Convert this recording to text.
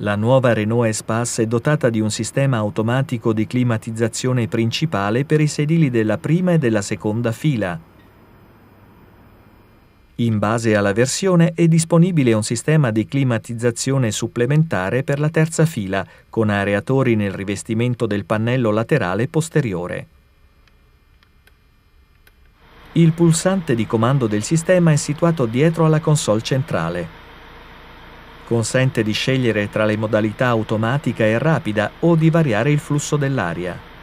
La nuova Renault Espace è dotata di un sistema automatico di climatizzazione principale per i sedili della prima e della seconda fila. In base alla versione è disponibile un sistema di climatizzazione supplementare per la terza fila, con areatori nel rivestimento del pannello laterale posteriore. Il pulsante di comando del sistema è situato dietro alla console centrale. Consente di scegliere tra le modalità automatica e rapida o di variare il flusso dell'aria.